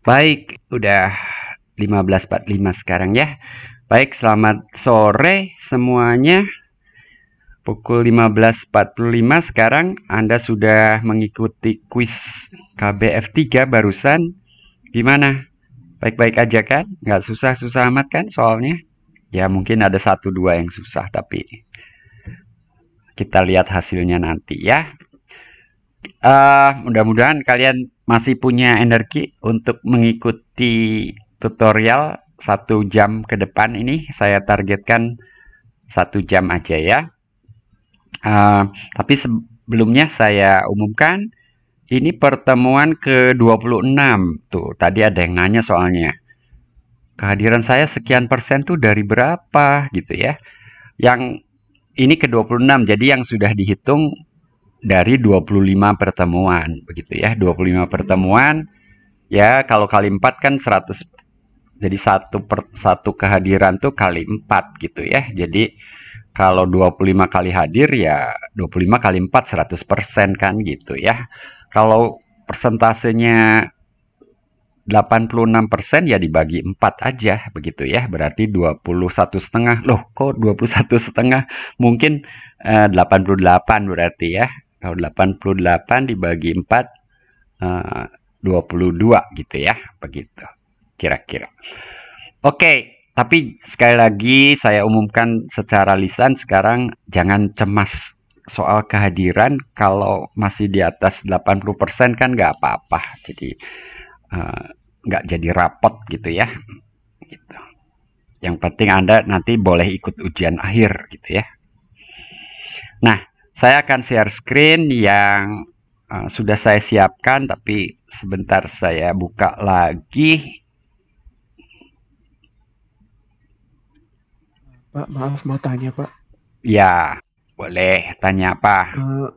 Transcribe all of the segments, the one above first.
Baik, udah 15.45 sekarang ya. Baik, selamat sore semuanya. Pukul 15.45 sekarang Anda sudah mengikuti kuis KBF 3 barusan. Gimana? Baik-baik aja kan? Nggak susah-susah amat kan soalnya? Ya mungkin ada satu dua yang susah tapi kita lihat hasilnya nanti ya. Uh, Mudah-mudahan kalian masih punya energi untuk mengikuti tutorial satu jam ke depan ini saya targetkan satu jam aja ya uh, tapi sebelumnya saya umumkan ini pertemuan ke-26 tuh tadi ada yang nanya soalnya kehadiran saya sekian persen tuh dari berapa gitu ya yang ini ke-26 jadi yang sudah dihitung dari 25 pertemuan begitu ya 25 pertemuan ya kalau kali 4 kan 100 jadi satu per, satu kehadiran tuh kali 4 gitu ya jadi kalau 25 kali hadir ya 25 kali 4 100% kan gitu ya kalau persentasenya 86% ya dibagi 4 aja begitu ya. Berarti 21 setengah. Loh, kok 21 setengah? Mungkin eh, 88 berarti ya. Kalau 88 dibagi 4, 22 eh, gitu ya. Begitu, kira-kira. Oke, tapi sekali lagi saya umumkan secara lisan sekarang jangan cemas soal kehadiran kalau masih di atas 80% kan nggak apa-apa. Jadi uh, nggak jadi rapot gitu ya. Gitu. Yang penting Anda nanti boleh ikut ujian akhir gitu ya. Nah, saya akan share screen yang uh, sudah saya siapkan, tapi sebentar saya buka lagi. Pak, maaf mau tanya Pak. Ya, boleh tanya apa? Uh,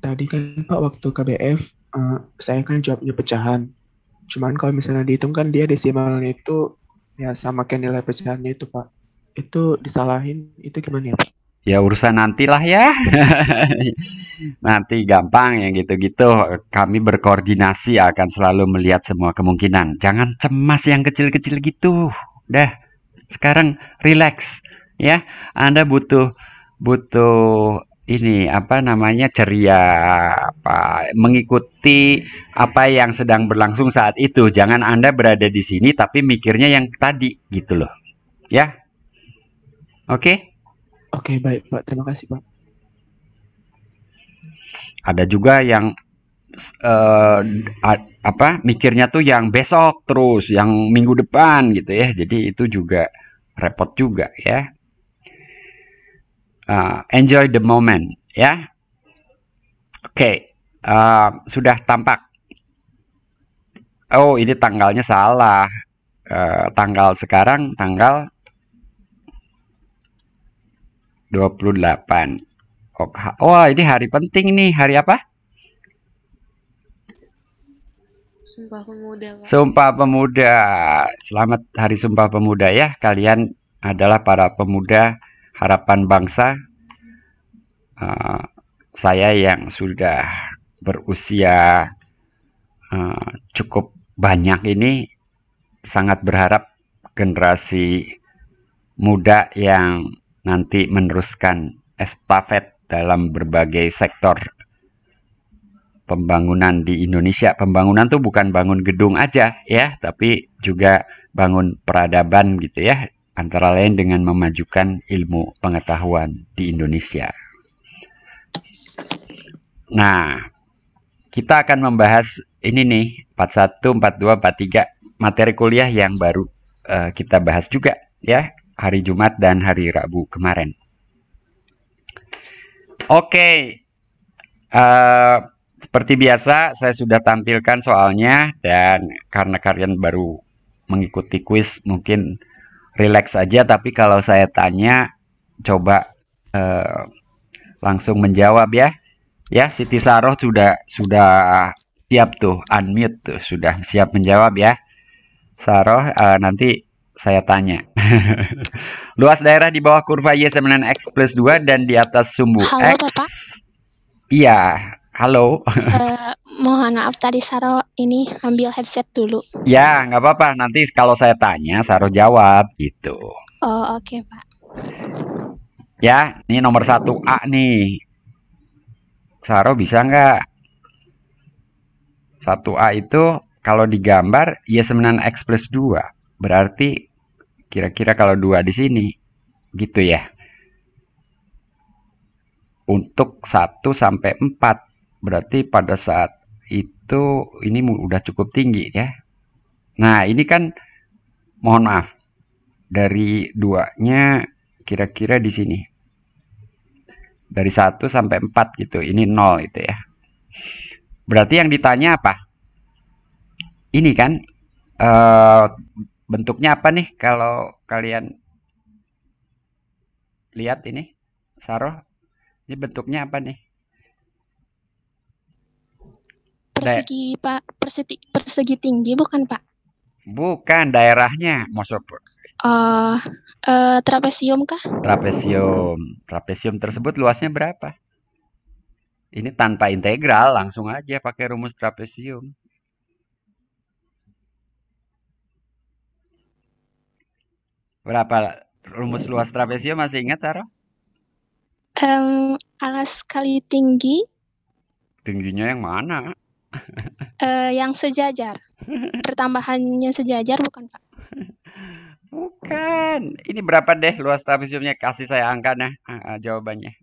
tadi kan Pak waktu KBF, uh, eh, saya kan jawabnya pecahan. Cuman kalau misalnya dihitung kan dia desimalnya itu ya sama kayak nilai pecahannya itu Pak. Itu disalahin, itu gimana ya Pak? ya urusan nantilah ya nanti gampang yang gitu-gitu kami berkoordinasi akan selalu melihat semua kemungkinan jangan cemas yang kecil-kecil gitu dah sekarang relax ya Anda butuh butuh ini apa namanya ceria apa mengikuti apa yang sedang berlangsung saat itu jangan Anda berada di sini tapi mikirnya yang tadi gitu loh ya oke okay? Oke, okay, baik Pak. Terima kasih Pak. Ada juga yang uh, apa mikirnya tuh yang besok terus, yang minggu depan gitu ya. Jadi itu juga repot juga ya. Uh, enjoy the moment ya. Oke, okay. uh, sudah tampak. Oh, ini tanggalnya salah. Uh, tanggal sekarang tanggal 28. Oh, Wah, ini hari penting nih. Hari apa? Sumpah Pemuda. Pak. Sumpah Pemuda. Selamat Hari Sumpah Pemuda ya. Kalian adalah para pemuda harapan bangsa. Uh, saya yang sudah berusia uh, cukup banyak ini sangat berharap generasi muda yang nanti meneruskan estafet dalam berbagai sektor pembangunan di Indonesia. Pembangunan tuh bukan bangun gedung aja ya, tapi juga bangun peradaban gitu ya, antara lain dengan memajukan ilmu pengetahuan di Indonesia. Nah, kita akan membahas ini nih 41, 42, 43 materi kuliah yang baru uh, kita bahas juga ya hari Jumat dan hari Rabu kemarin. Oke, okay. uh, eh, seperti biasa saya sudah tampilkan soalnya dan karena kalian baru mengikuti kuis mungkin relax aja tapi kalau saya tanya coba uh, langsung menjawab ya. Ya, Siti Saroh sudah sudah siap tuh unmute tuh sudah siap menjawab ya. Saroh uh, eh, nanti saya tanya. Luas daerah di bawah kurva Y9X plus 2 dan di atas sumbu halo, X. Bapak? Iya, halo. uh, mohon maaf tadi Saro ini ambil headset dulu. Ya, nggak apa-apa. Nanti kalau saya tanya, Saro jawab gitu. Oh, oke okay, Pak. Ya, ini nomor satu A nih. Saro bisa nggak? Satu A itu kalau digambar Y9X plus 2 berarti Kira-kira kalau dua di sini, gitu ya. Untuk 1 sampai 4, berarti pada saat itu ini udah cukup tinggi ya. Nah, ini kan mohon maaf. Dari duanya kira-kira di sini. Dari 1 sampai 4 gitu. Ini nol itu ya. Berarti yang ditanya apa? Ini kan uh, bentuknya apa nih kalau kalian lihat ini saroh ini bentuknya apa nih persegi pak persegi persegi tinggi bukan pak bukan daerahnya maksud uh, oh, uh, eh, trapesium kah trapesium trapesium tersebut luasnya berapa ini tanpa integral langsung aja pakai rumus trapesium Berapa rumus luas trapesio masih ingat Sarah? Um, alas kali tinggi. Tingginya yang mana? uh, yang sejajar. Pertambahannya sejajar bukan Pak? Bukan. Ini berapa deh luas trapesiumnya? Kasih saya angkanya uh, eh, eh, jawabannya.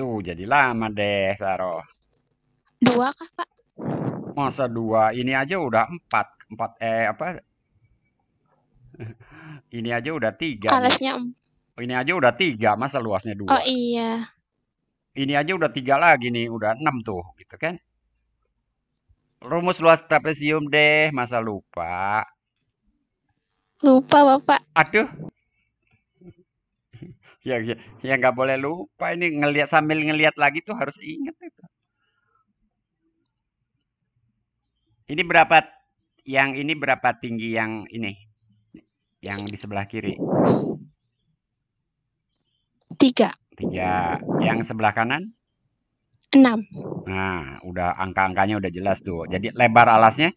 Duh, jadi lama deh, Saro. Dua kah, Pak? Masa dua? Ini aja udah empat. Empat, eh, apa? ini aja udah tiga. Alasnya oh, Ini aja udah tiga, masa luasnya dua? Oh, iya. Ini aja udah tiga lagi nih, udah enam tuh, gitu kan? Rumus luas trapesium deh, masa lupa? Lupa, Bapak. Aduh ya ya ya nggak boleh lupa ini ngelihat sambil ngelihat lagi tuh harus inget. itu. Ini berapa yang ini berapa tinggi yang ini? Yang di sebelah kiri. Tiga. Tiga. Yang sebelah kanan? Enam. Nah, udah angka-angkanya udah jelas tuh. Jadi lebar alasnya?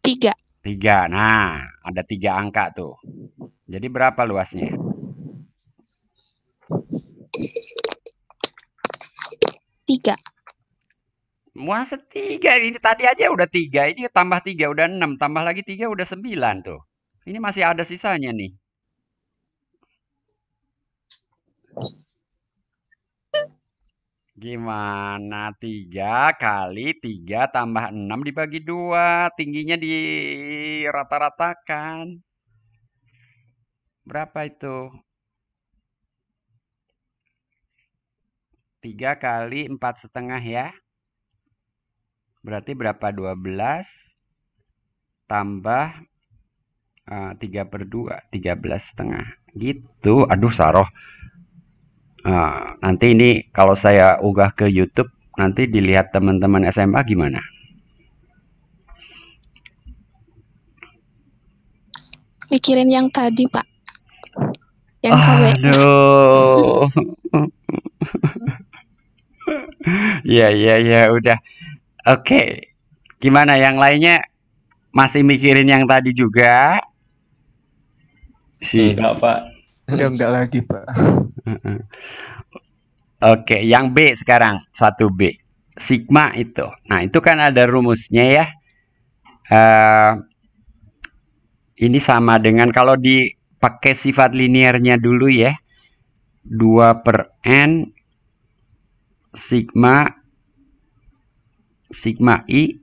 Tiga. Tiga. Nah, ada tiga angka tuh. Jadi berapa luasnya? Tiga. Semua setiga ini tadi aja udah tiga ini tambah tiga udah enam tambah lagi tiga udah sembilan tuh ini masih ada sisanya nih gimana tiga kali tiga tambah enam dibagi dua tingginya dirata-ratakan berapa itu 3 kali 4 setengah ya. Berarti berapa? 12 tambah uh, eh, 3 per 2, 13 setengah. Gitu. Aduh, saroh. Uh, nanti ini kalau saya ugah ke YouTube, nanti dilihat teman-teman SMA gimana? Mikirin yang tadi, Pak. Yang KW. Aduh. Iya iya iya udah. Oke. Okay. Gimana yang lainnya? Masih mikirin yang tadi juga? Si. Enggak, Pak. Udah enggak lagi, Pak. Oke, okay, yang B sekarang, satu B. Sigma itu. Nah, itu kan ada rumusnya ya. Uh, ini sama dengan kalau dipakai sifat liniernya dulu ya. 2 per N sigma sigma i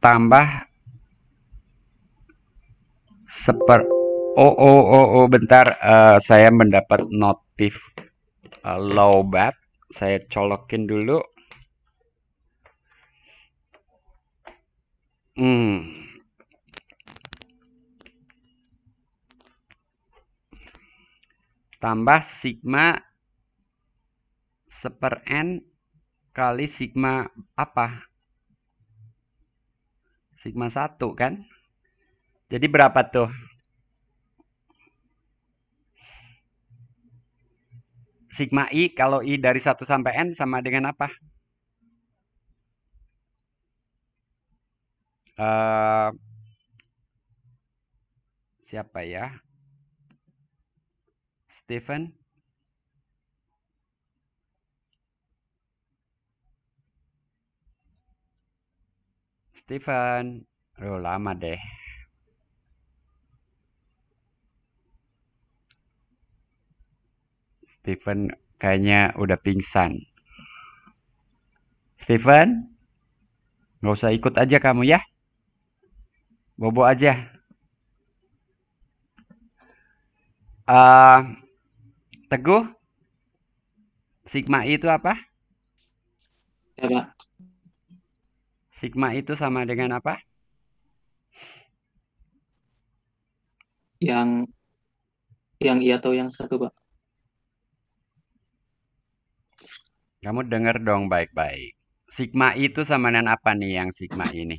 tambah seper oh oh oh, oh bentar uh, saya mendapat notif uh, eh, low bat saya colokin dulu hmm tambah sigma seper N kali sigma apa? Sigma 1 kan? Jadi berapa tuh? Sigma I kalau I dari 1 sampai N sama dengan apa? Uh, siapa ya? Stephen? Steven Loh lama deh Steven kayaknya udah pingsan. Steven, nggak usah ikut aja kamu ya. Bobo aja. Uh, Teguh, Sigma I itu apa? Apa? Ya, Sigma itu sama dengan apa? Yang yang I atau yang satu, Pak? Kamu dengar dong baik-baik. Sigma itu sama dengan apa nih yang sigma ini?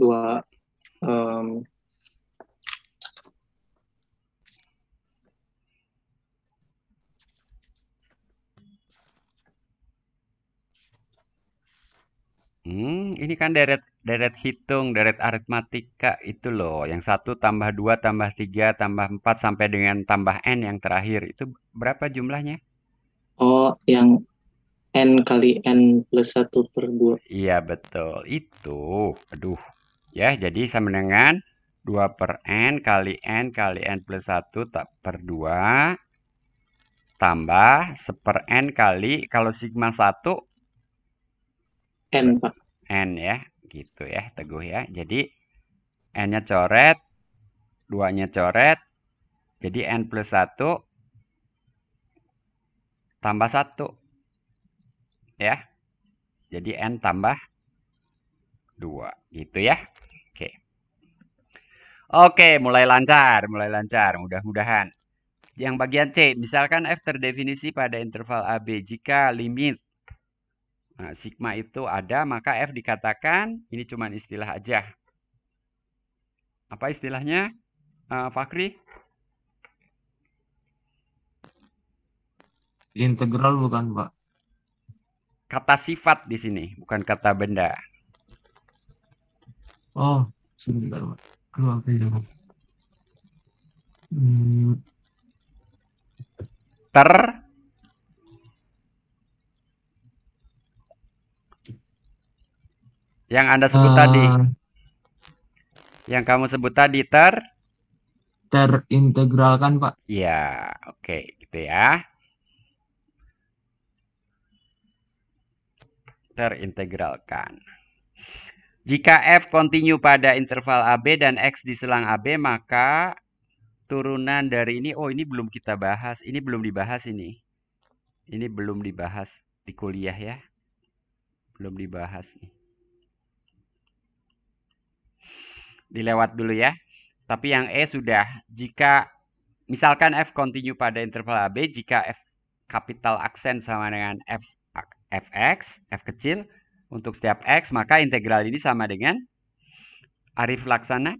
Dua um, Hmm, ini kan deret deret hitung, deret aritmatika itu loh. Yang satu tambah dua tambah tiga tambah empat sampai dengan tambah n yang terakhir itu berapa jumlahnya? Oh, yang n kali n plus satu per dua. Iya betul itu. Aduh, ya jadi sama dengan dua per n kali n kali n plus satu tak per dua tambah seper n kali kalau sigma satu. N Pak. N ya, gitu ya, teguh ya. Jadi N-nya coret, duanya coret, jadi N plus 1 tambah 1. Ya, jadi N tambah 2, gitu ya. Oke. Oke, mulai lancar, mulai lancar, mudah-mudahan. Yang bagian C, misalkan F terdefinisi pada interval AB jika limit Nah, sigma itu ada, maka F dikatakan ini cuma istilah aja. Apa istilahnya, uh, Fakri? Integral bukan, Pak? Kata sifat di sini, bukan kata benda. Oh, sebentar, Pak. Keluar ke Hmm. Ter yang Anda sebut uh, tadi. Ah. Yang kamu sebut tadi ter terintegralkan, Pak. Iya, oke, okay, gitu ya. Terintegralkan. Jika F continue pada interval AB dan X di selang AB, maka turunan dari ini, oh ini belum kita bahas, ini belum dibahas ini. Ini belum dibahas di kuliah ya. Belum dibahas nih. dilewat dulu ya. Tapi yang E sudah. Jika misalkan F continue pada interval AB, jika F kapital aksen sama dengan F, Fx, F kecil, untuk setiap X, maka integral ini sama dengan Arif Laksana.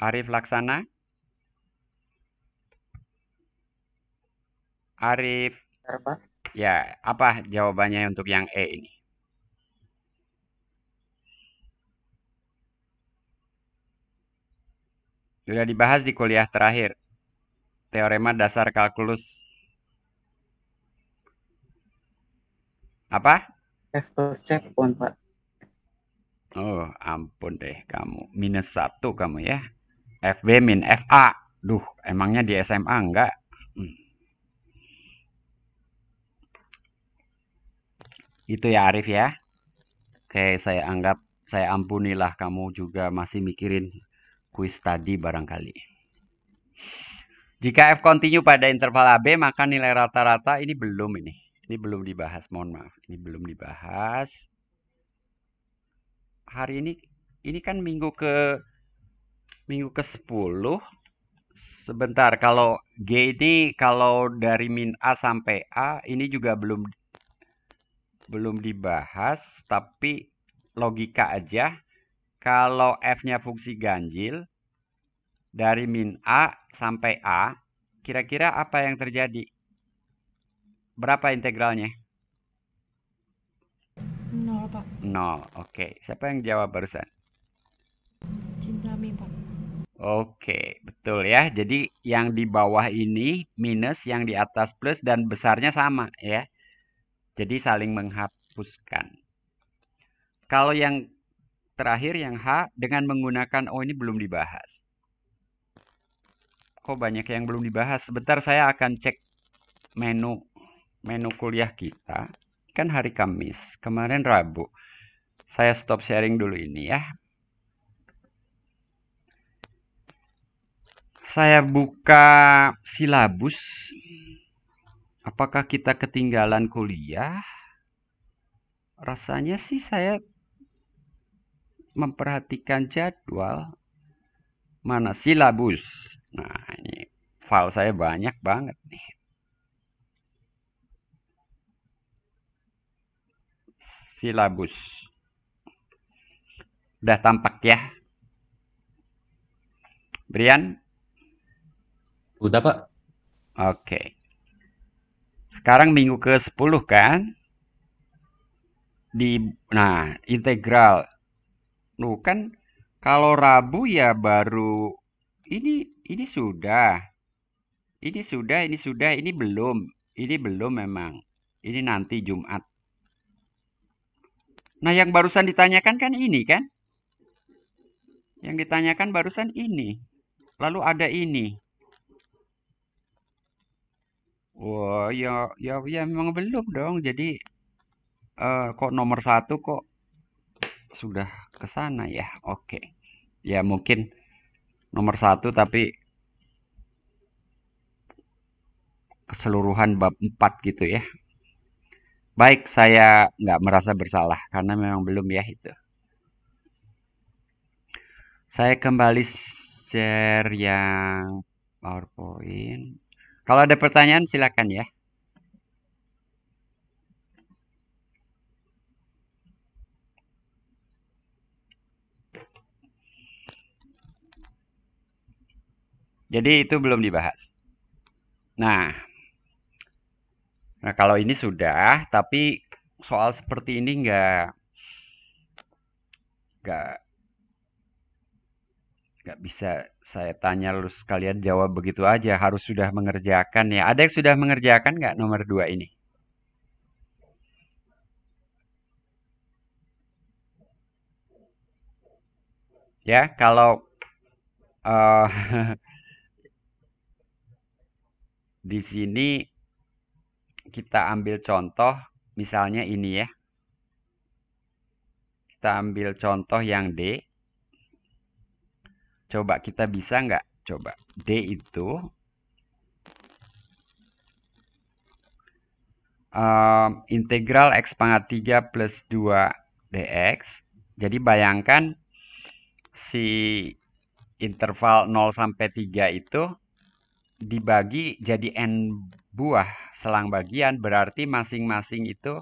Arif Laksana. Arif. Arif. Ya, apa jawabannya untuk yang E ini? Sudah dibahas di kuliah terakhir. Teorema dasar kalkulus. Apa? F plus C pun, Pak. Oh, ampun deh kamu. Minus satu kamu ya. FB min FA. Duh, emangnya di SMA enggak? Hmm. Itu ya Arif ya. Oke, saya anggap saya ampunilah kamu juga masih mikirin kuis tadi barangkali. Jika F continue pada interval AB, maka nilai rata-rata ini belum ini. Ini belum dibahas, mohon maaf. Ini belum dibahas. Hari ini, ini kan minggu ke minggu ke 10. Sebentar, kalau G ini kalau dari min A sampai A, ini juga belum belum dibahas, tapi logika aja. Kalau F-nya fungsi ganjil, dari min A sampai A, kira-kira apa yang terjadi? Berapa integralnya? 0, Pak. 0, oke. Okay. Siapa yang jawab barusan? Cintami, Pak. Oke, okay, betul ya. Jadi yang di bawah ini minus, yang di atas plus, dan besarnya sama ya. Jadi saling menghapuskan. Kalau yang terakhir yang H dengan menggunakan O ini belum dibahas. Kok banyak yang belum dibahas? Sebentar saya akan cek menu menu kuliah kita. Kan hari Kamis, kemarin Rabu. Saya stop sharing dulu ini ya. Saya buka silabus. Apakah kita ketinggalan kuliah? Rasanya sih saya memperhatikan jadwal mana silabus. Nah, ini file saya banyak banget nih. Silabus. Udah tampak ya? Brian? Udah, Pak. Oke. Okay. Sekarang minggu ke-10 kan? Di nah, integral. Lu kan kalau Rabu ya baru ini ini sudah. Ini sudah, ini sudah, ini belum. Ini belum memang. Ini nanti Jumat. Nah, yang barusan ditanyakan kan ini kan? Yang ditanyakan barusan ini. Lalu ada ini. Wah, ya, ya, ya memang belum dong. Jadi uh, kok nomor satu kok sudah ke sana ya? Oke, okay. ya mungkin nomor satu tapi keseluruhan bab empat gitu ya. Baik, saya nggak merasa bersalah karena memang belum ya itu. Saya kembali share yang PowerPoint. Kalau ada pertanyaan silakan ya. Jadi itu belum dibahas. Nah, nah kalau ini sudah, tapi soal seperti ini nggak nggak nggak bisa saya tanya lu sekalian jawab begitu aja harus sudah mengerjakan ya ada yang sudah mengerjakan nggak nomor dua ini ya kalau uh, di sini kita ambil contoh misalnya ini ya kita ambil contoh yang D Coba kita bisa nggak? Coba D itu um, integral x pangkat 3 plus 2 dx. Jadi bayangkan si interval 0 sampai 3 itu dibagi jadi n buah selang bagian berarti masing-masing itu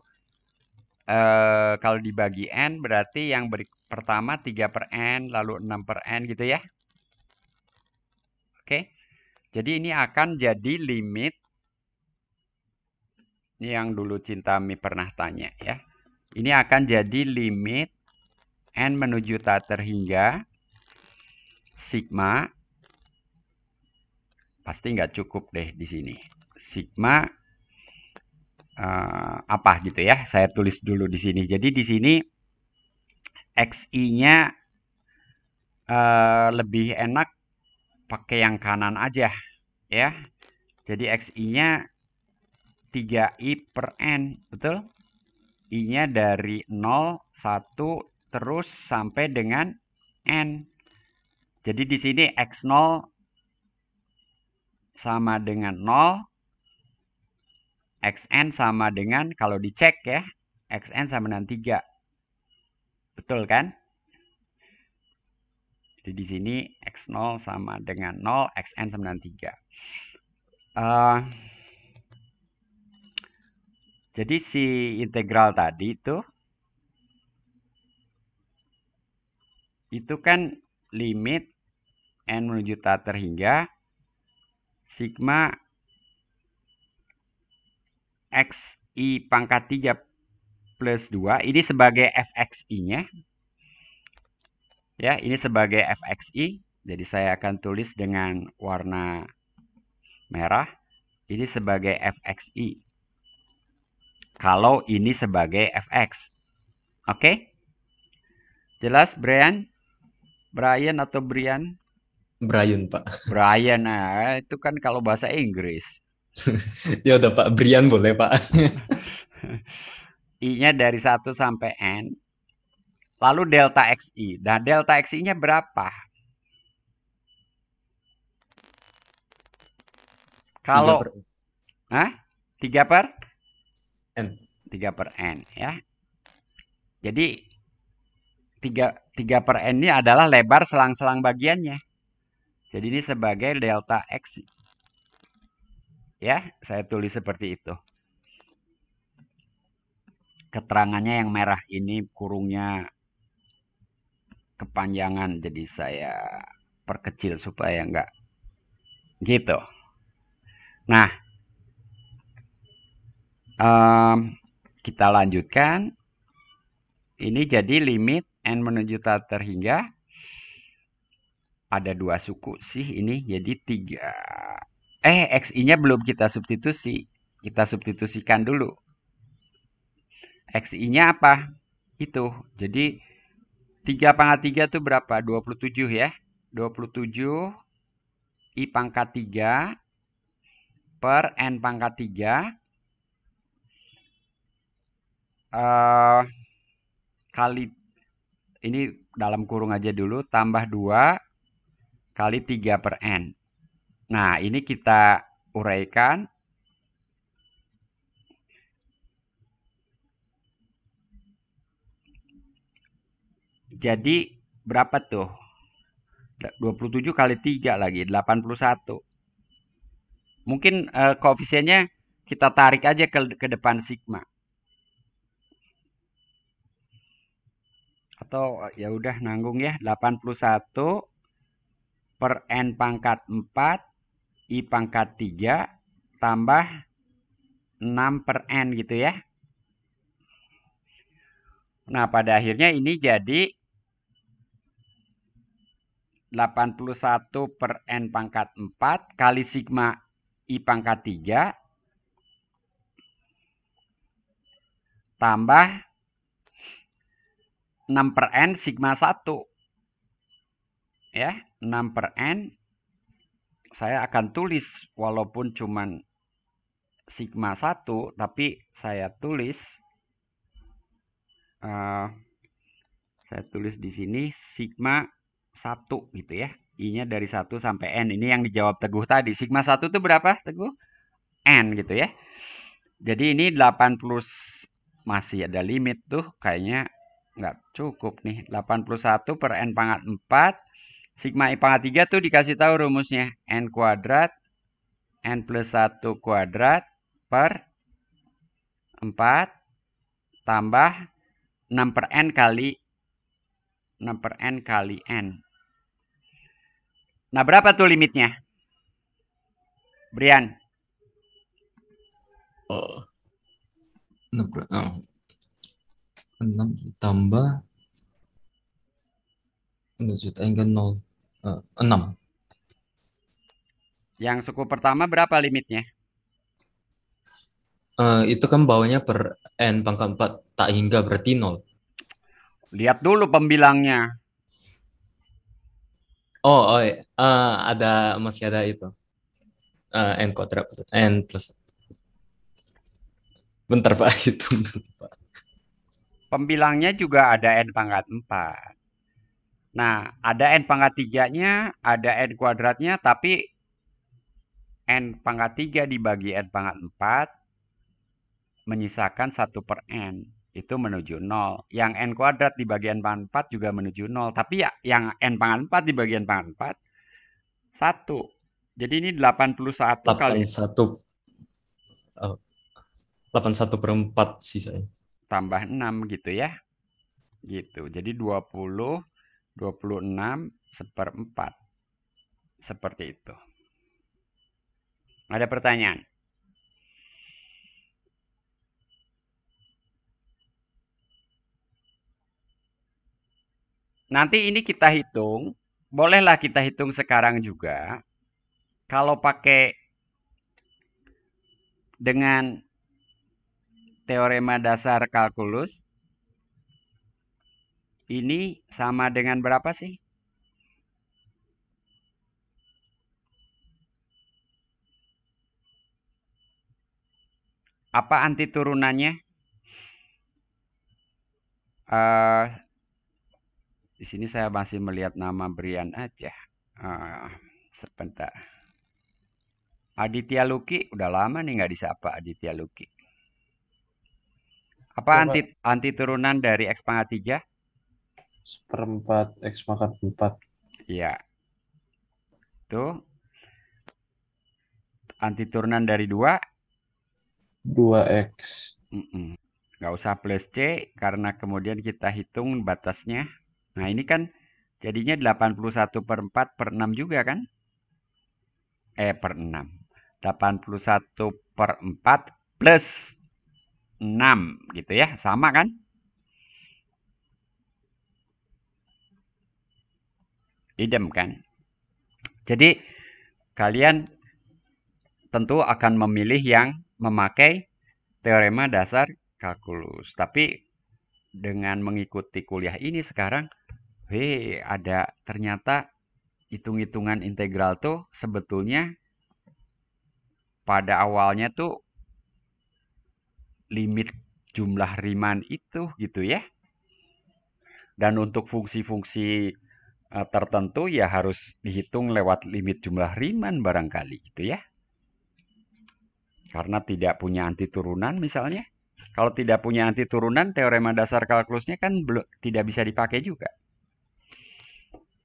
uh, kalau dibagi n berarti yang ber pertama 3 per n lalu 6 per n gitu ya Oke. Jadi ini akan jadi limit ini yang dulu Cinta Mi pernah tanya ya. Ini akan jadi limit n menuju tak terhingga sigma pasti nggak cukup deh di sini. Sigma uh, apa gitu ya? Saya tulis dulu di sini. Jadi di sini xi-nya uh, lebih enak pakai yang kanan aja ya. Jadi XI-nya 3I per N, betul? I-nya dari 0, 1, terus sampai dengan N. Jadi di sini X0 sama dengan 0, Xn sama dengan, kalau dicek ya, Xn sama dengan 3. Betul kan? Jadi di sini X0 sama dengan 0, Xn sama dengan Uh, jadi si integral tadi itu itu kan limit n menuju tak terhingga sigma xi pangkat 3 plus 2 ini sebagai fxi-nya Ya, ini sebagai fxi. Jadi saya akan tulis dengan warna merah. Ini sebagai fxi. Kalau ini sebagai fx. Oke? Okay? Jelas, Brian? Brian atau Brian? Brian, Pak. Brian, nah, itu kan kalau bahasa Inggris. ya udah, Pak. Brian boleh, Pak. I-nya dari 1 sampai N. Lalu delta XI. Nah, delta XI-nya berapa? Kalau 3 per, Hah? 3 per N. 3 per N ya. Jadi 3, 3 per N ini adalah lebar selang-selang bagiannya. Jadi ini sebagai delta xi Ya, saya tulis seperti itu. Keterangannya yang merah ini kurungnya kepanjangan jadi saya perkecil supaya enggak gitu. Nah, um, kita lanjutkan. Ini jadi limit n menuju tak terhingga. Ada dua suku sih ini jadi tiga. Eh, xi-nya belum kita substitusi. Kita substitusikan dulu. xi-nya apa? Itu. Jadi 3 pangkat 3 itu berapa? 27 ya. 27 I pangkat 3 per N pangkat 3 uh, eh, kali ini dalam kurung aja dulu tambah 2 kali 3 per N. Nah ini kita uraikan Jadi berapa tuh? 27 kali 3 lagi, 81. Mungkin uh, koefisiennya kita tarik aja ke, ke depan sigma. Atau eh, ya udah nanggung ya, 81 per n pangkat 4 i pangkat 3 tambah 6 per n gitu ya. Nah, pada akhirnya ini jadi 81 per N pangkat 4 kali sigma I pangkat 3 tambah 6 per N sigma 1. Ya, 6 per N saya akan tulis walaupun cuman sigma 1 tapi saya tulis uh, saya tulis di sini sigma 1 gitu ya. I-nya dari 1 sampai N. Ini yang dijawab Teguh tadi. Sigma 1 itu berapa, Teguh? N gitu ya. Jadi ini 8 plus masih ada limit tuh. Kayaknya nggak cukup nih. 81 per N pangkat 4. Sigma I pangkat 3 tuh dikasih tahu rumusnya. N kuadrat. N plus 1 kuadrat per 4 tambah 6 per N kali 6 per N kali N. Nah, berapa tuh limitnya? Brian. Oh. 6, oh. 6 tambah Maksud angle 0 uh, 6. Yang suku pertama berapa limitnya? Uh, itu kan bawahnya per n pangkat 4 tak hingga berarti 0. Lihat dulu pembilangnya. Oh, oh iya. uh, ada masih ada itu. Uh, n kuadrat n plus. Bentar Pak, itu Pak. Pembilangnya juga ada n pangkat 4. Nah, ada n pangkat 3-nya, ada n kuadratnya, tapi n pangkat 3 dibagi n pangkat 4 menyisakan 1 per n itu menuju nol. Yang n kuadrat di bagian pangkat 4 juga menuju nol. Tapi ya yang n pangkat 4 di bagian pangkat 4 satu. Jadi ini 81, satu kali satu oh, 81 per 4 sisanya. Tambah 6 gitu ya. Gitu. Jadi 20 26 seperempat. Seperti itu. Ada pertanyaan? Nanti ini kita hitung, bolehlah kita hitung sekarang juga. Kalau pakai dengan teorema dasar kalkulus, ini sama dengan berapa sih? Apa anti turunannya? Uh, di sini saya masih melihat nama Brian aja. Uh, sebentar. Aditya Luki udah lama nih nggak disapa Aditya Luki. Apa anti anti turunan dari X pangkat tiga? Seperempat X pangkat empat. Iya. Tuh. Anti turunan dari dua? Dua X. Mm -mm. Nggak usah plus C karena kemudian kita hitung batasnya Nah ini kan jadinya 81 per 4 per 6 juga kan? Eh per 6. 81 per 4 plus 6 gitu ya. Sama kan? idem kan. Jadi kalian tentu akan memilih yang memakai teorema dasar kalkulus. Tapi dengan mengikuti kuliah ini sekarang hei ada ternyata hitung-hitungan integral tuh sebetulnya pada awalnya tuh limit jumlah Riemann itu gitu ya. Dan untuk fungsi-fungsi eh, tertentu ya harus dihitung lewat limit jumlah Riemann barangkali gitu ya. Karena tidak punya anti turunan misalnya. Kalau tidak punya anti turunan teorema dasar kalkulusnya kan belum tidak bisa dipakai juga.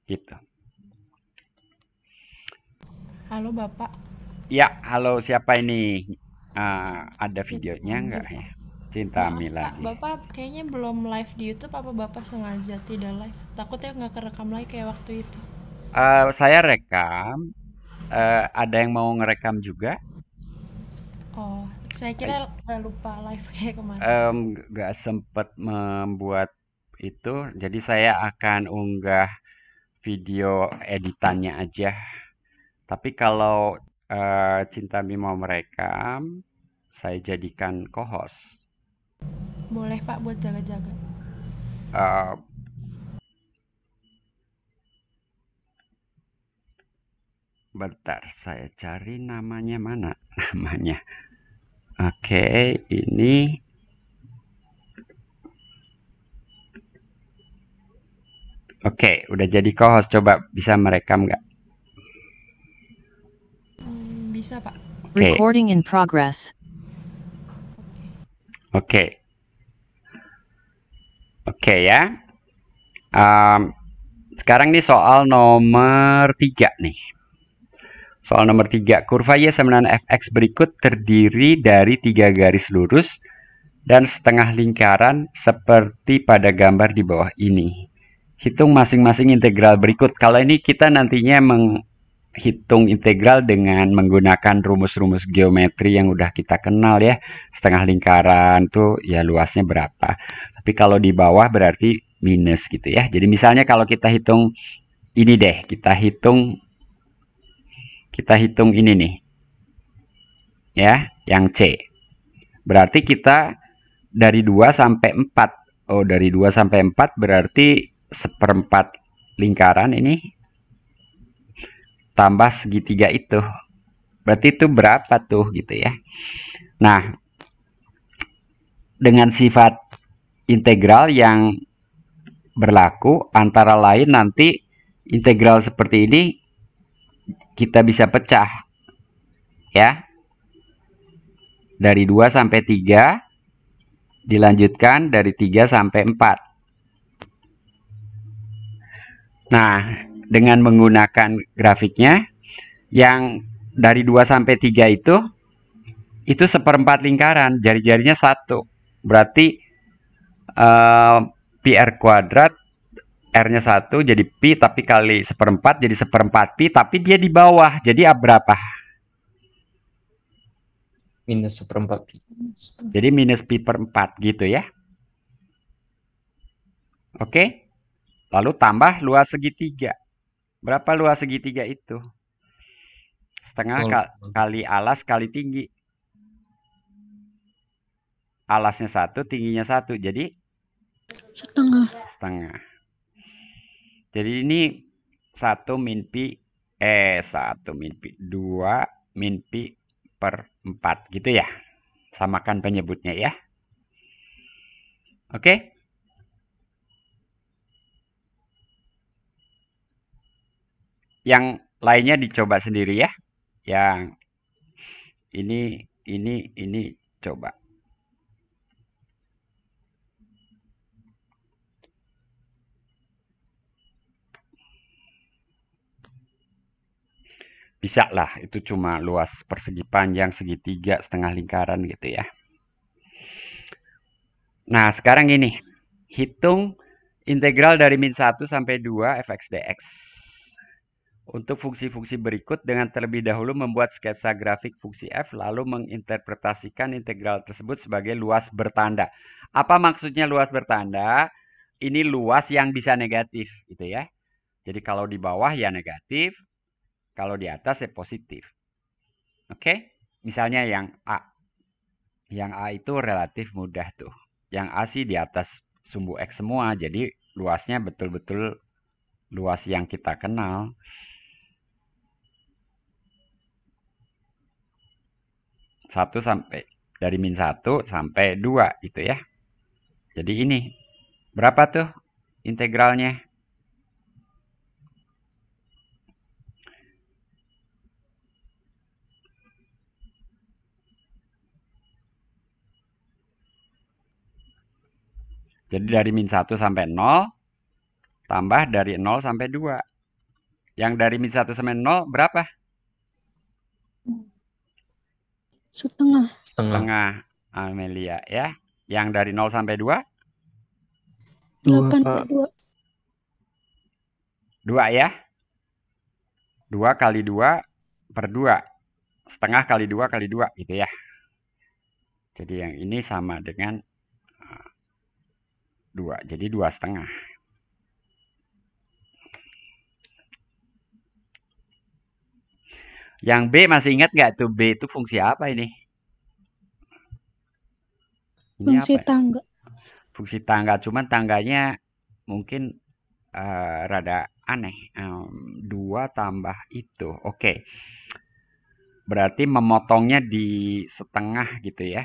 Gitu. Halo Bapak. Ya, halo siapa ini? Uh, ada videonya enggak ya? Cinta Maaf, Mila. Bapak kayaknya belum live di YouTube apa Bapak sengaja tidak live? Takutnya nggak kerekam lagi kayak waktu itu. Uh, saya rekam. Uh, ada yang mau ngerekam juga? Oh, saya kira uh, lupa live kayak kemarin. Um, gak sempet membuat itu, jadi saya akan unggah video editannya aja. Tapi kalau uh, Cinta Bimo mereka, saya jadikan kohos. Boleh Pak buat jaga-jaga. Eh, bentar, saya cari namanya mana namanya. Oke, okay, ini Oke, okay, udah jadi co-host. Coba bisa merekam nggak? Bisa, Pak. Okay. Recording in progress. Oke. Okay. Oke okay, ya. Um, sekarang nih soal nomor tiga nih. Soal nomor tiga kurva Y seminan fx berikut terdiri dari tiga garis lurus dan setengah lingkaran seperti pada gambar di bawah ini hitung masing-masing integral berikut. Kalau ini kita nantinya menghitung integral dengan menggunakan rumus-rumus geometri yang udah kita kenal ya. Setengah lingkaran tuh ya luasnya berapa. Tapi kalau di bawah berarti minus gitu ya. Jadi misalnya kalau kita hitung ini deh, kita hitung kita hitung ini nih. Ya, yang C. Berarti kita dari 2 sampai 4. Oh, dari 2 sampai 4 berarti seperempat lingkaran ini tambah segitiga itu berarti itu berapa tuh gitu ya nah dengan sifat integral yang berlaku antara lain nanti integral seperti ini kita bisa pecah ya dari 2 sampai 3 dilanjutkan dari 3 sampai 4 Nah, dengan menggunakan grafiknya yang dari 2 sampai 3 itu itu seperempat lingkaran, jari-jarinya satu. Berarti uh, eh, PR kuadrat R-nya satu jadi pi tapi kali seperempat jadi seperempat pi tapi dia di bawah jadi A berapa? Minus seperempat pi. Jadi minus pi per empat gitu ya. Oke. Okay? Lalu tambah luas segitiga. Berapa luas segitiga itu? Setengah ka kali alas kali tinggi. Alasnya satu, tingginya satu. Jadi setengah. Setengah. Jadi ini satu min pi eh satu min pi dua min pi per empat gitu ya. Samakan penyebutnya ya. Oke. Okay? yang lainnya dicoba sendiri ya yang ini ini ini coba bisa lah itu cuma luas persegi panjang segitiga setengah lingkaran gitu ya nah sekarang ini. hitung integral dari min 1 sampai 2 fx dx untuk fungsi-fungsi berikut dengan terlebih dahulu membuat sketsa grafik fungsi f lalu menginterpretasikan integral tersebut sebagai luas bertanda. Apa maksudnya luas bertanda? Ini luas yang bisa negatif gitu ya. Jadi kalau di bawah ya negatif, kalau di atas ya positif. Oke? Misalnya yang A. Yang A itu relatif mudah tuh. Yang A sih di atas sumbu X semua, jadi luasnya betul-betul luas yang kita kenal. 1 sampai dari min 1 sampai 2 gitu ya. Jadi ini berapa tuh integralnya? Jadi dari min 1 sampai 0, tambah dari 0 sampai 2. Yang dari min 1 sampai 0 berapa? Setengah. Setengah Setengah Amelia ya. Yang dari 0 sampai 2? 8 2. 2 ya. 2 kali 2 per 2. Setengah kali 2 kali 2 gitu ya. Jadi yang ini sama dengan 2. Eh, Jadi 2 setengah Yang B masih ingat nggak tuh B itu fungsi apa ini? ini fungsi apa? Ya? tangga. Fungsi tangga, cuman tangganya mungkin uh, rada aneh. Um, dua tambah itu, oke. Okay. Berarti memotongnya di setengah gitu ya.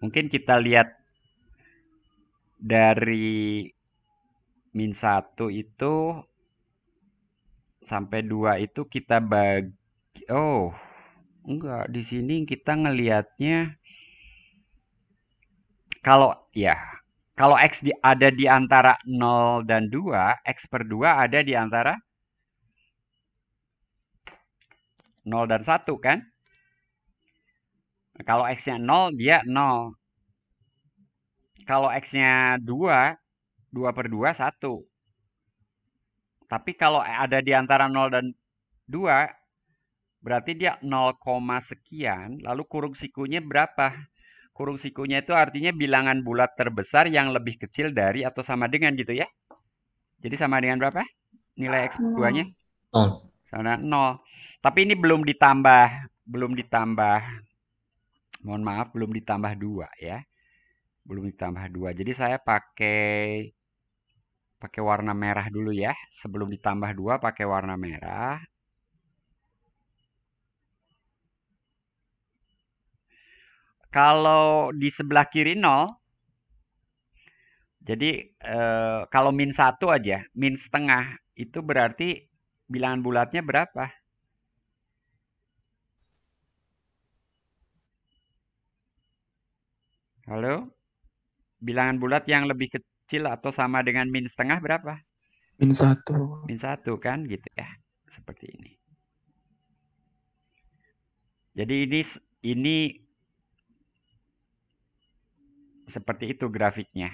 Mungkin kita lihat dari min satu itu sampai 2 itu kita bagi oh enggak di sini kita ngelihatnya kalau ya kalau x di, ada di antara 0 dan 2, x per 2 ada di antara 0 dan 1 kan? Kalau x-nya 0, dia 0. Kalau x-nya 2, 2 per 2, 1. Tapi kalau ada di antara 0 dan 2, berarti dia 0, sekian, lalu kurung sikunya berapa? Kurung sikunya itu artinya bilangan bulat terbesar yang lebih kecil dari atau sama dengan gitu ya. Jadi sama dengan berapa? Nilai X2-nya? 0. Sama 0. Tapi ini belum ditambah, belum ditambah. Mohon maaf, belum ditambah 2 ya. Belum ditambah 2. Jadi saya pakai pakai warna merah dulu ya. Sebelum ditambah dua pakai warna merah. Kalau di sebelah kiri nol, jadi eh, kalau min satu aja, min setengah itu berarti bilangan bulatnya berapa? Halo? Bilangan bulat yang lebih kecil kecil atau sama dengan min setengah berapa? Min satu. Min satu kan gitu ya. Seperti ini. Jadi ini ini seperti itu grafiknya.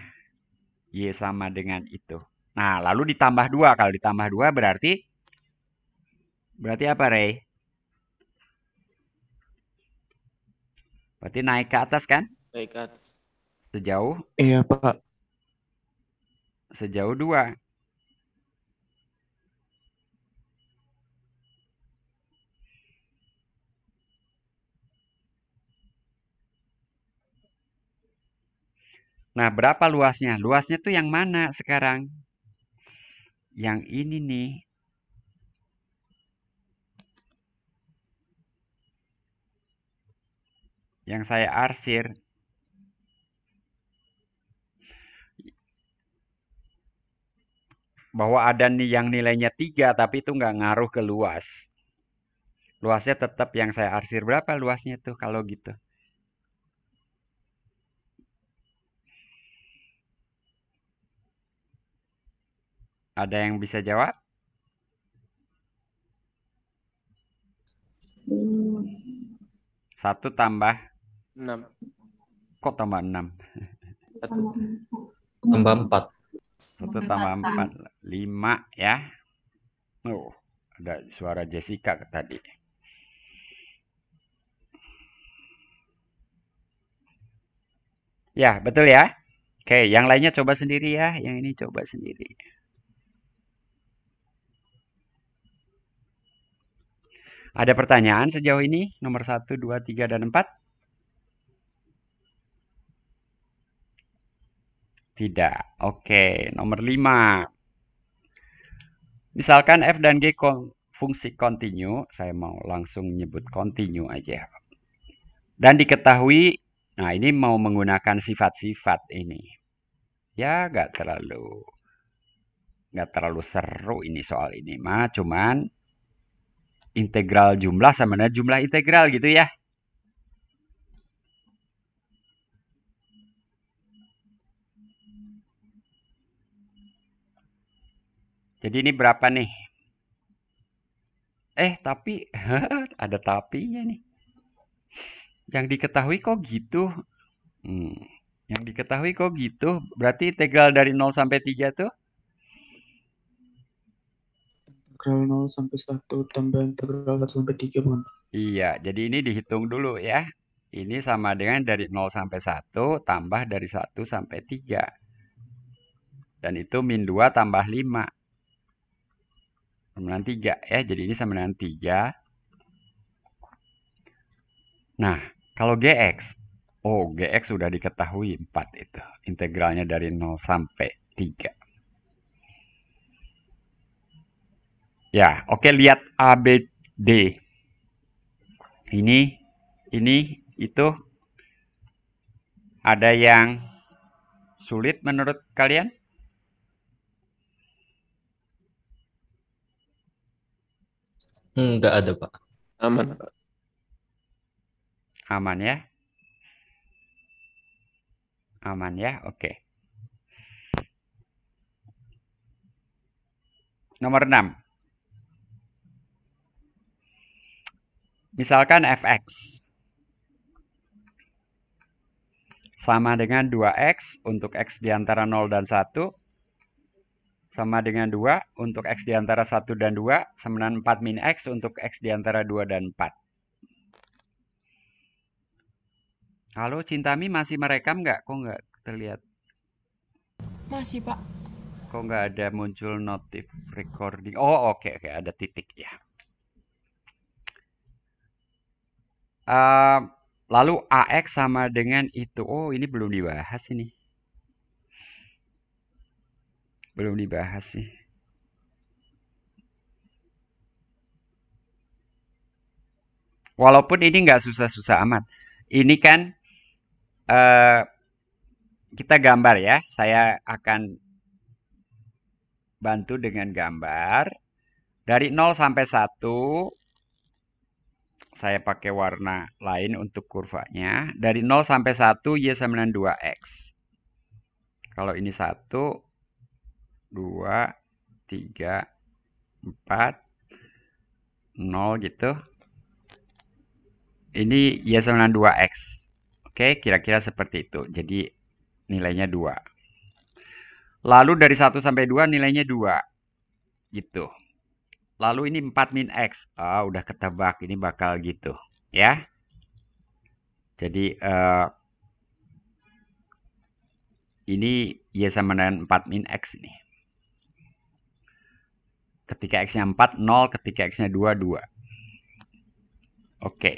Y sama dengan itu. Nah, lalu ditambah dua. Kalau ditambah dua berarti berarti apa, Ray? Berarti naik ke atas kan? Naik ke atas. Sejauh? Iya, Pak sejauh dua. Nah, berapa luasnya? Luasnya tuh yang mana sekarang? Yang ini nih. Yang saya arsir. bahwa ada nih yang nilainya tiga tapi itu nggak ngaruh ke luas. Luasnya tetap yang saya arsir berapa luasnya tuh kalau gitu. Ada yang bisa jawab? Satu tambah enam. Kok tambah enam? Tambah empat. Satu tambah empat, lima ya. Oh, ada suara Jessica tadi. Ya, betul ya. Oke, yang lainnya coba sendiri ya. Yang ini coba sendiri. Ada pertanyaan sejauh ini? Nomor satu dua tiga dan empat Tidak. Oke, nomor 5. Misalkan F dan G kon fungsi kontinu. saya mau langsung nyebut kontinu aja. Dan diketahui, nah ini mau menggunakan sifat-sifat ini. Ya, nggak terlalu nggak terlalu seru ini soal ini mah, cuman integral jumlah sama dengan jumlah integral gitu ya. Jadi ini berapa nih? Eh, tapi ada tapinya nih. Yang diketahui kok gitu. Hmm. Yang diketahui kok gitu, berarti integral dari 0 sampai 3 tuh? Integral 0 sampai 1 tambah integral 1 sampai 3, bukan? Iya, jadi ini dihitung dulu ya. Ini sama dengan dari 0 sampai 1 tambah dari 1 sampai 3. Dan itu min 2 tambah 5 sama dengan 3 ya. Jadi ini sama dengan 3. Nah, kalau GX. Oh, GX sudah diketahui 4 itu. Integralnya dari 0 sampai 3. Ya, oke okay, lihat ABD. Ini, ini, itu. Ada yang sulit menurut kalian? Enggak hmm, ada, Pak. Aman, Pak. Aman ya? Aman ya? Oke. Nomor 6. Misalkan fx sama dengan 2x untuk x di antara 0 dan 1 sama dengan 2 untuk X di antara 1 dan 2, sama dengan 4 min X untuk X di antara 2 dan 4. Halo, Cintami masih merekam nggak? Kok nggak terlihat? Masih, Pak. Kok nggak ada muncul notif recording? Oh, oke, okay, oke. Okay. Ada titik, ya. Uh, lalu AX sama dengan itu. Oh, ini belum dibahas ini belum dibahas sih walaupun ini nggak susah-susah amat ini kan uh, kita gambar ya saya akan bantu dengan gambar dari 0 sampai 1 saya pakai warna lain untuk kurvanya dari 0 sampai 1 y sama dengan 2 x kalau ini satu 2, 3, 4, 0 gitu ini Y sama 2X oke kira-kira seperti itu jadi nilainya 2 lalu dari 1 sampai 2 nilainya 2 gitu lalu ini 4 min X ah oh, udah ketebak ini bakal gitu ya jadi uh, ini Y sama dengan 4 min X nih Ketika X-nya 4, 0. Ketika X-nya 2, 2. Oke. Okay.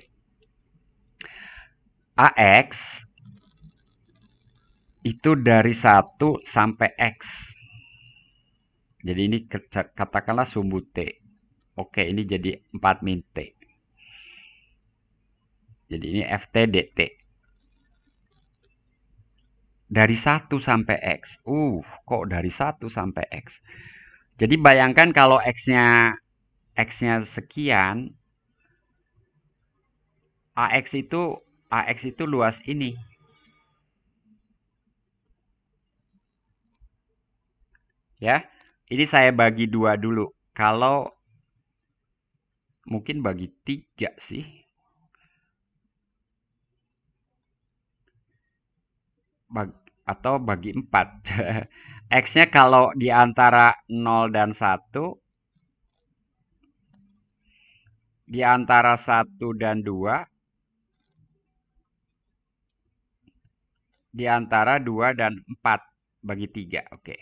AX itu dari 1 sampai X. Jadi ini katakanlah sumbu T. Oke, ini jadi 4 min T. Jadi ini FT DT. Dari 1 sampai X. Uh, kok dari 1 sampai X? Jadi bayangkan kalau X-nya X-nya sekian, AX itu AX itu luas ini. Ya, ini saya bagi dua dulu. Kalau mungkin bagi tiga sih. Bag, atau bagi empat. X-nya kalau di antara 0 dan 1, di antara 1 dan 2, di antara 2 dan 4 bagi 3. Oke. Okay.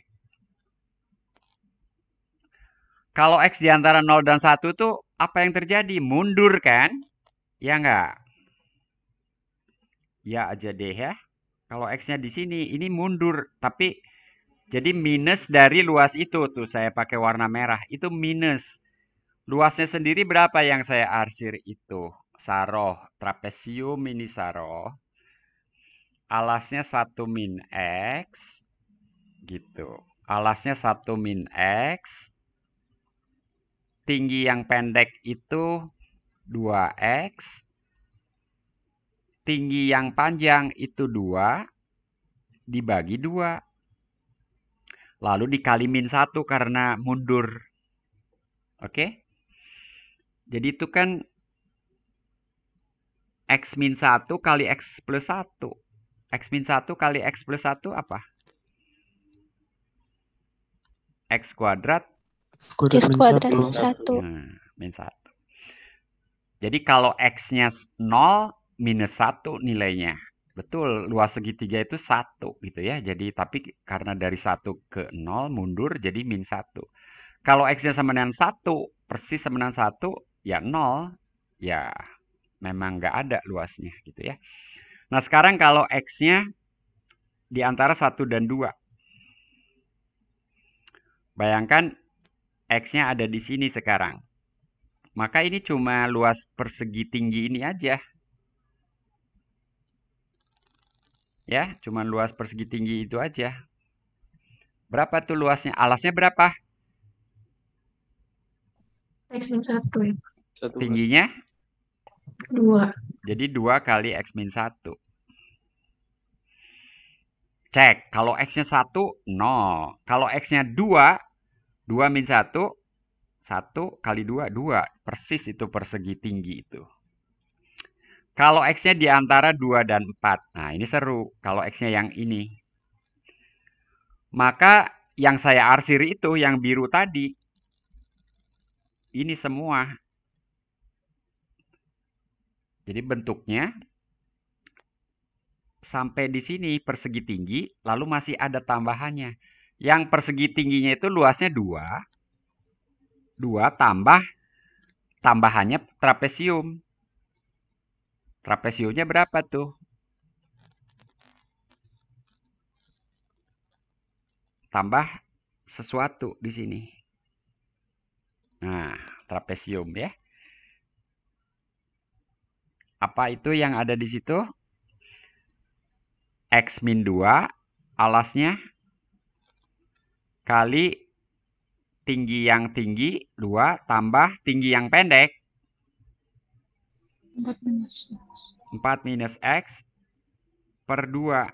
Kalau X di antara 0 dan 1 itu apa yang terjadi? Mundur kan? Ya enggak? Ya aja deh ya. Kalau X-nya di sini, ini mundur. Tapi jadi minus dari luas itu tuh saya pakai warna merah itu minus. Luasnya sendiri berapa yang saya arsir itu? Saroh, trapesium mini saroh. Alasnya 1 min X. Gitu. Alasnya 1 min X. Tinggi yang pendek itu 2X. Tinggi yang panjang itu 2. Dibagi 2 Lalu dikali min 1 karena mundur. Oke? Okay? Jadi itu kan X min 1 kali X plus 1. X min 1 kali X plus 1 apa? X kuadrat. X kuadrat, X kuadrat min 1. 1. Nah, min 1. Jadi kalau X-nya 0, minus 1 nilainya. Betul, luas segitiga itu satu gitu ya. Jadi tapi karena dari satu ke nol mundur jadi min satu. Kalau x-nya sama dengan satu, persis sama dengan satu, ya nol, ya memang nggak ada luasnya gitu ya. Nah sekarang kalau x-nya di antara satu dan dua, bayangkan x-nya ada di sini sekarang. Maka ini cuma luas persegi tinggi ini aja ya cuman luas persegi tinggi itu aja berapa tuh luasnya alasnya berapa x min satu ya. tingginya dua jadi dua kali x min satu cek kalau x nya satu nol kalau x nya dua dua min satu satu kali dua dua persis itu persegi tinggi itu kalau X-nya di antara 2 dan 4. Nah, ini seru. Kalau X-nya yang ini. Maka yang saya arsir itu, yang biru tadi. Ini semua. Jadi bentuknya sampai di sini persegi tinggi, lalu masih ada tambahannya. Yang persegi tingginya itu luasnya 2. 2 tambah tambahannya trapesium. Trapesionya berapa tuh? Tambah sesuatu di sini. Nah, trapesium ya. Apa itu yang ada di situ? X min 2 alasnya kali tinggi yang tinggi 2 tambah tinggi yang pendek 4 minus X. 4 minus X per 2.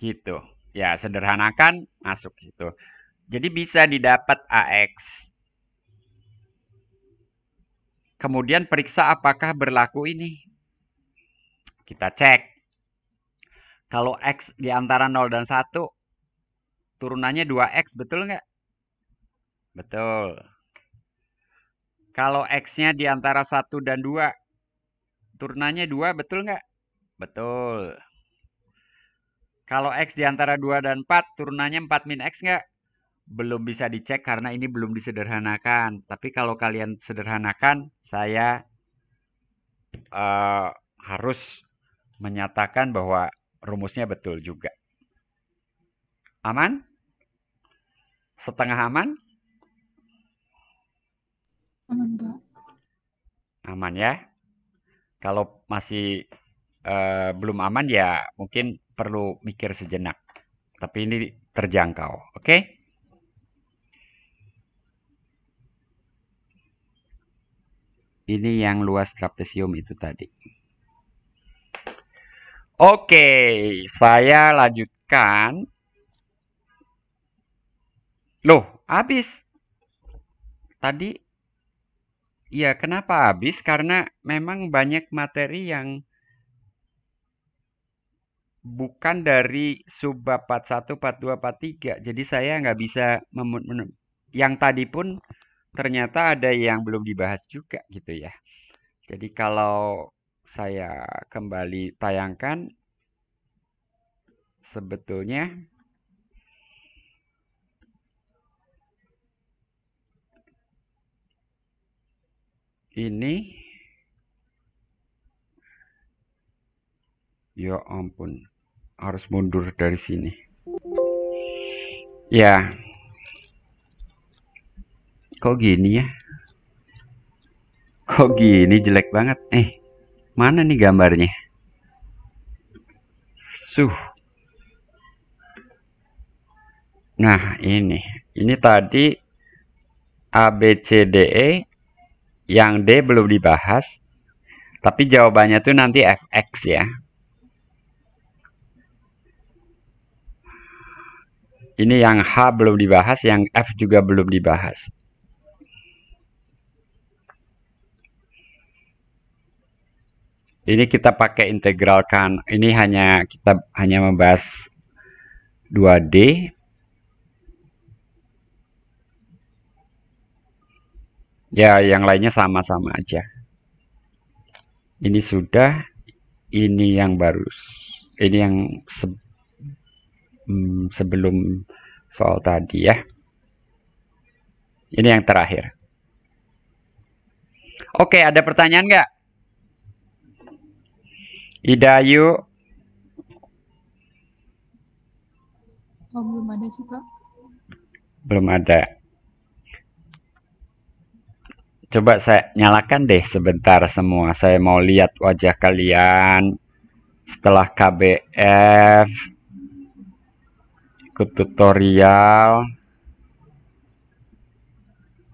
Gitu. Ya, sederhanakan masuk gitu. Jadi bisa didapat AX. Kemudian periksa apakah berlaku ini. Kita cek. Kalau X di antara 0 dan 1, turunannya 2X, betul nggak? Betul. Kalau X-nya di antara 1 dan 2, turunannya 2 betul nggak? Betul. Kalau X di antara 2 dan 4, turunannya 4 min X nggak? Belum bisa dicek karena ini belum disederhanakan. Tapi kalau kalian sederhanakan, saya uh, harus menyatakan bahwa rumusnya betul juga. Aman? Setengah aman? Aman, Pak. Aman ya. Kalau masih uh, belum aman ya mungkin perlu mikir sejenak. Tapi ini terjangkau, oke? Okay? Ini yang luas trapesium itu tadi. Oke, saya lanjutkan. Loh, habis. Tadi Iya, kenapa habis? Karena memang banyak materi yang bukan dari subbab 41, 42, 43. Jadi saya nggak bisa yang tadi pun ternyata ada yang belum dibahas juga gitu ya. Jadi kalau saya kembali tayangkan sebetulnya ini ya ampun harus mundur dari sini ya kok gini ya kok gini jelek banget eh mana nih gambarnya suh nah ini ini tadi ABCDE yang D belum dibahas, tapi jawabannya tuh nanti fx ya. Ini yang H belum dibahas, yang F juga belum dibahas. Ini kita pakai integralkan. Ini hanya kita hanya membahas 2D ya yang lainnya sama-sama aja ini sudah ini yang baru ini yang se hmm, sebelum soal tadi ya ini yang terakhir oke ada pertanyaan nggak Idayu oh, belum ada sih pak belum ada Coba saya nyalakan deh sebentar semua. Saya mau lihat wajah kalian setelah KBF ikut tutorial.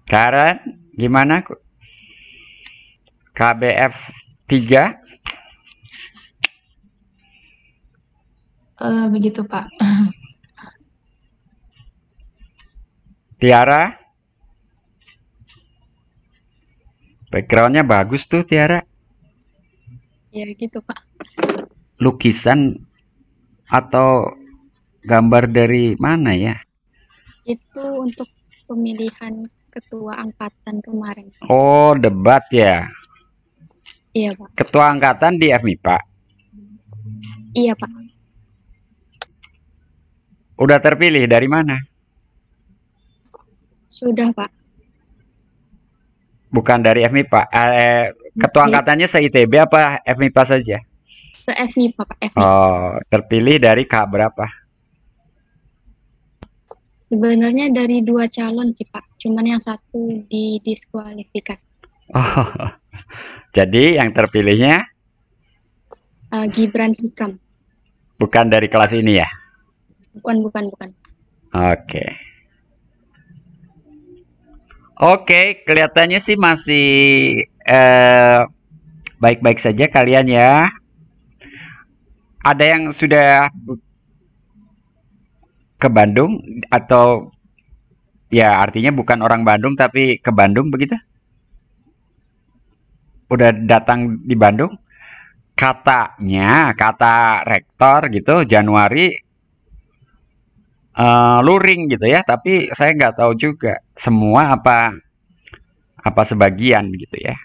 Karen, gimana? KBF 3? Uh, begitu, Pak. Tiara? Backgroundnya bagus tuh Tiara. Ya gitu Pak. Lukisan atau gambar dari mana ya? Itu untuk pemilihan ketua angkatan kemarin. Oh debat ya? Iya Pak. Ketua angkatan di FMI Pak? Iya Pak. Udah terpilih dari mana? Sudah Pak. Bukan dari FMIPA. Eh, ketua angkatannya se-ITB apa FMIPA saja? Se-FMIPA, Pak. Oh, terpilih dari K berapa? Sebenarnya dari dua calon sih, Pak. Cuman yang satu di diskualifikasi. Oh, jadi yang terpilihnya? Uh, Gibran Hikam. Bukan dari kelas ini ya? Bukan, bukan, bukan. Oke. Okay. Oke, kelihatannya sih masih eh, baik-baik eh, saja kalian ya. Ada yang sudah ke Bandung atau ya artinya bukan orang Bandung tapi ke Bandung begitu? Udah datang di Bandung? Katanya, kata rektor gitu Januari uh, luring gitu ya, tapi saya nggak tahu juga semua apa apa sebagian gitu ya.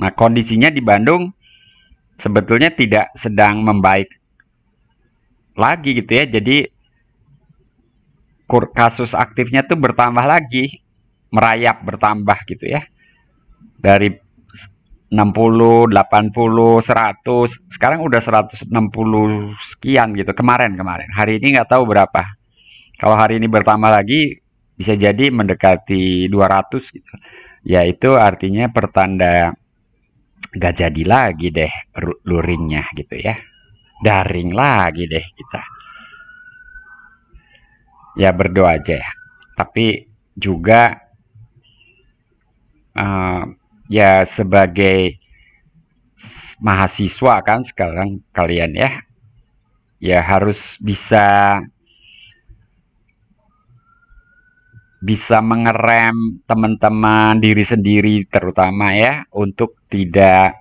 Nah, kondisinya di Bandung sebetulnya tidak sedang membaik lagi gitu ya. Jadi kur kasus aktifnya tuh bertambah lagi, merayap bertambah gitu ya. Dari 60, 80, 100, sekarang udah 160 sekian gitu kemarin kemarin. Hari ini nggak tahu berapa. Kalau hari ini bertambah lagi bisa jadi mendekati 200 gitu. Ya itu artinya pertanda gak jadi lagi deh luringnya gitu ya. Daring lagi deh kita. Ya berdoa aja ya. Tapi juga uh, ya sebagai mahasiswa kan sekarang kalian ya ya harus bisa bisa mengerem teman-teman diri sendiri terutama ya untuk tidak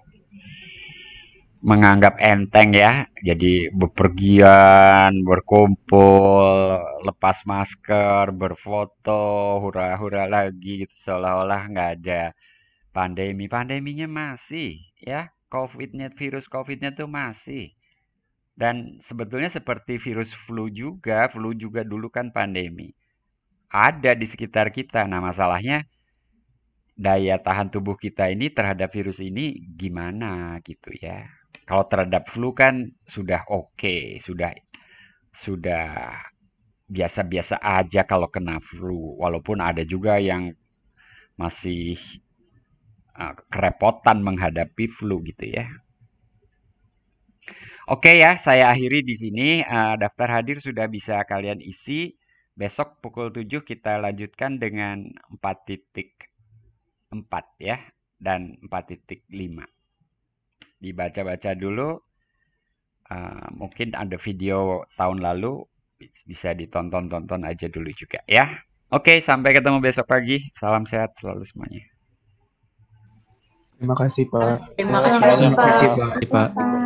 menganggap enteng ya jadi bepergian berkumpul lepas masker berfoto hura-hura lagi gitu seolah-olah nggak ada pandemi pandeminya masih ya covidnya virus covidnya tuh masih dan sebetulnya seperti virus flu juga flu juga dulu kan pandemi ada di sekitar kita. Nah, masalahnya daya tahan tubuh kita ini terhadap virus ini gimana gitu ya. Kalau terhadap flu kan sudah oke, okay, sudah sudah biasa-biasa aja kalau kena flu. Walaupun ada juga yang masih eh, kerepotan menghadapi flu gitu ya. Oke okay ya, saya akhiri di sini. Eh, daftar hadir sudah bisa kalian isi Besok pukul 7 kita lanjutkan dengan 4.4 ya dan 4.5. Dibaca-baca dulu. Uh, mungkin ada video tahun lalu bisa ditonton-tonton aja dulu juga ya. Oke, sampai ketemu besok pagi. Salam sehat selalu semuanya. Terima kasih, Pak. Terima kasih, Pak. Terima kasih, Pak. Terima kasih, Pak.